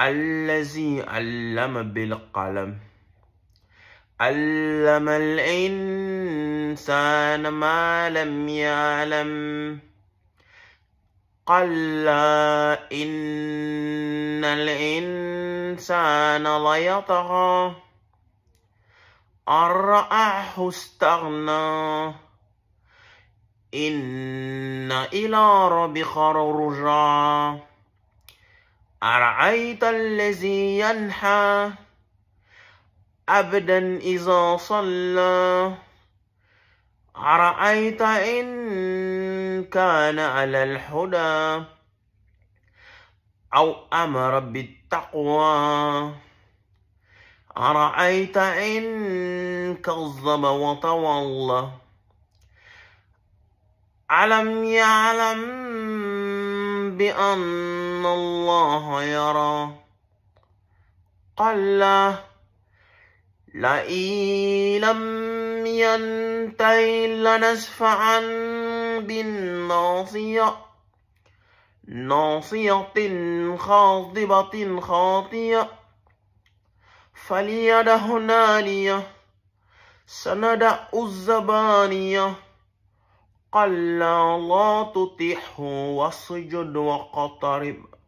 الذي علم بالقلم علم الإنسان ما لم يعلم قل إن الإنسان ليطغى أن استغنى إن إلى ربك رجعا أرأيت الذي ينحى أبدا إذا صلى أرأيت إن كان على الهدى أو أمر بالتقوى أرأيت إن كذب وتولى ألم يعلم بأن أن الله يرى قَلَّا لئن لم ينته لنسفعا بالناصية ناصية خاضبة خاطئة فليدع نالية سندع الزبانية قل لا تطحه واسجد واقترب